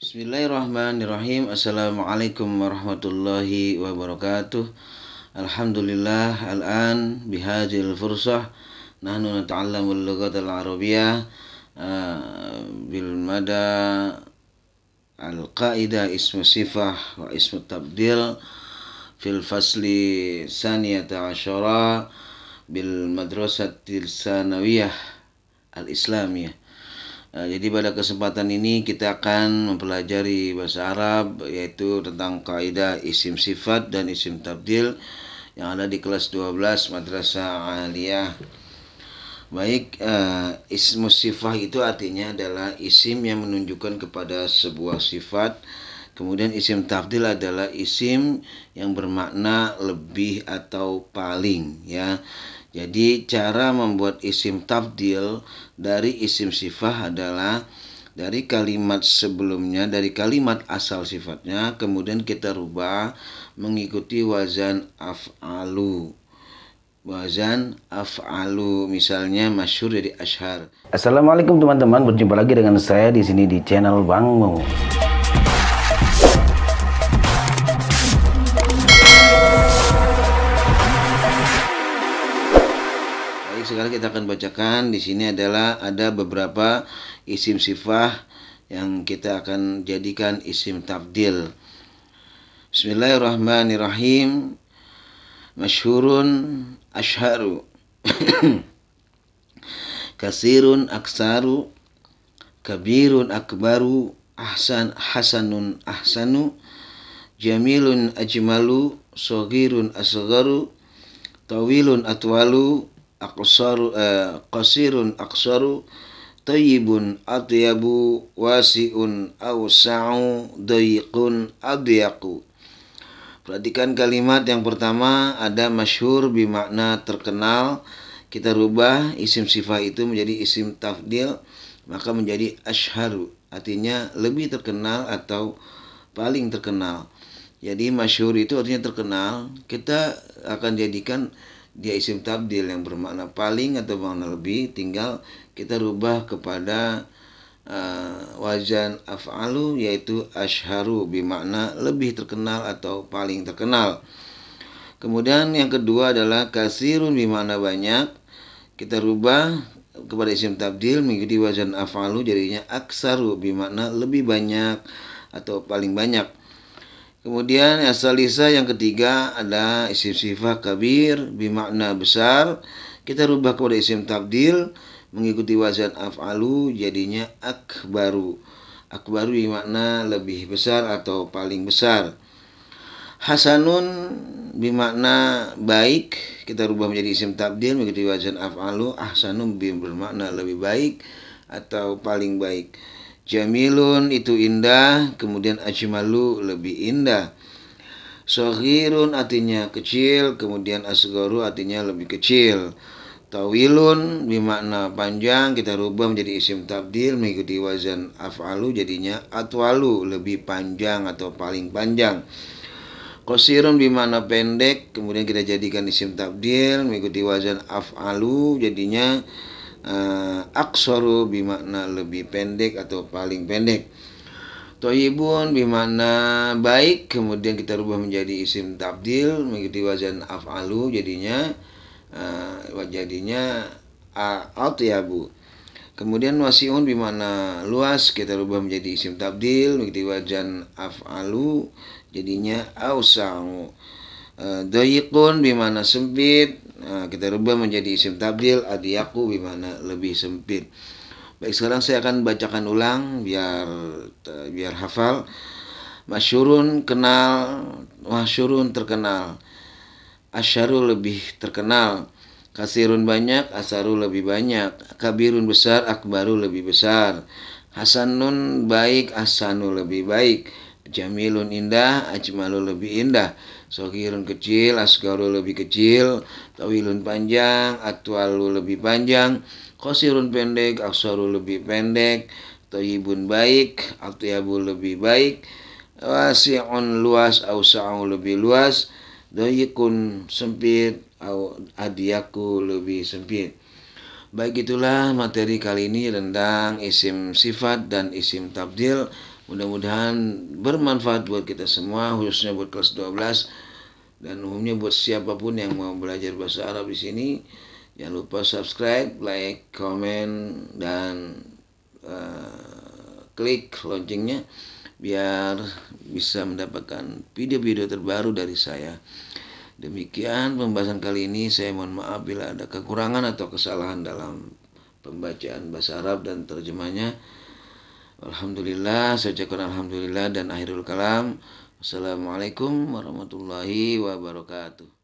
Bismillahirrahmanirrahim Assalamualaikum warahmatullahi wabarakatuh Alhamdulillah Al-an bihajil fursah Nahnu nata'allamu al-lugat al-arabiyah eh, Bil Al-qaida ismu sifah Wa ismu tabdil Fil fasli saniyata asyara Bil tilsanawiyah Al-islamiyah Nah, jadi pada kesempatan ini kita akan mempelajari bahasa Arab yaitu tentang kaidah isim sifat dan isim tabdil yang ada di kelas 12 Madrasah Aliyah. Baik, uh, ismu sifat itu artinya adalah isim yang menunjukkan kepada sebuah sifat. Kemudian isim tafdil adalah isim yang bermakna lebih atau paling ya. Jadi cara membuat isim tafdil dari isim sifah adalah dari kalimat sebelumnya dari kalimat asal sifatnya kemudian kita rubah mengikuti wazan af'alu wazan af'alu misalnya masyur dari ashar Assalamualaikum teman-teman berjumpa lagi dengan saya di sini di channel Bangmu. sekarang kita akan bacakan di sini adalah ada beberapa isim sifah yang kita akan jadikan isim tabdil. Bismillahirrahmanirrahim. Masyhurun ashharu. Kasirun aksaru. Kabirun akbaru. Ahsan hasanun ahsanu. Jamilun ajmalu. Sogirun asgaru. Tawilun atwalu aqsaru uh, qasirun aqsaru tayyibun atyabu wasi'un awsa'u dayiqun adyaqu Perhatikan kalimat yang pertama ada masyhur bimakna terkenal kita rubah isim sifat itu menjadi isim tafdil maka menjadi ashharu artinya lebih terkenal atau paling terkenal. Jadi masyhur itu artinya terkenal kita akan jadikan dia isim tabdil yang bermakna paling atau bermakna lebih tinggal kita rubah kepada uh, eh, wajan af'alu yaitu asharu bimakna lebih terkenal atau paling terkenal kemudian yang kedua adalah kasirun bimakna banyak kita rubah kepada isim tabdil mengikuti wajan afalu jadinya aksaru bimakna lebih banyak atau paling banyak Kemudian asalisa yang ketiga ada isim sifat kabir bimakna besar. Kita rubah kepada isim takdir mengikuti wazan af'alu jadinya akbaru. Akbaru bimakna lebih besar atau paling besar. Hasanun bimakna baik kita rubah menjadi isim takdir mengikuti wazan af'alu ahsanun bermakna lebih baik atau paling baik. Jamilun itu indah, kemudian ajmalu lebih indah. Sohirun artinya kecil, kemudian asgoru artinya lebih kecil. Tawilun bermakna panjang kita rubah menjadi isim tabdil mengikuti wazan af'alu jadinya atwalu lebih panjang atau paling panjang. Kosirun bermakna pendek kemudian kita jadikan isim tabdil mengikuti wazan af'alu jadinya uh, eh, aksoru bimakna lebih pendek atau paling pendek Toyibun bimakna baik kemudian kita rubah menjadi isim tabdil mengikuti wajan af'alu jadinya uh, jadinya atyabu kemudian wasiun bimakna luas kita rubah menjadi isim tabdil mengikuti wajan af'alu jadinya ausau uh, eh, doyikun bimana sempit Nah, kita rubah menjadi isim tabdil adiyaku bimana lebih sempit. Baik, sekarang saya akan bacakan ulang biar biar hafal. Masyurun kenal, masyurun terkenal. Asyaru lebih terkenal. Kasirun banyak, asaru lebih banyak. Kabirun besar, akbaru lebih besar. Hasanun baik, asanu lebih baik. Jamilun indah, ajmalu lebih indah. Sogirun kecil, asgaru lebih kecil, tawilun panjang, atwalu lebih panjang, kosirun pendek, aksaru lebih pendek, toyibun baik, atyabu lebih baik, wasi'un luas, awsa'u lebih luas, doyikun sempit, au adiaku lebih sempit. Baik itulah materi kali ini tentang isim sifat dan isim tabdil. Mudah-mudahan bermanfaat buat kita semua, khususnya buat kelas 12 dan umumnya buat siapapun yang mau belajar bahasa Arab di sini. Jangan lupa subscribe, like, komen dan uh, klik loncengnya biar bisa mendapatkan video-video terbaru dari saya. Demikian pembahasan kali ini. Saya mohon maaf bila ada kekurangan atau kesalahan dalam pembacaan bahasa Arab dan terjemahnya. Alhamdulillah, saya ucapkan Alhamdulillah dan akhirul kalam. Assalamualaikum warahmatullahi wabarakatuh.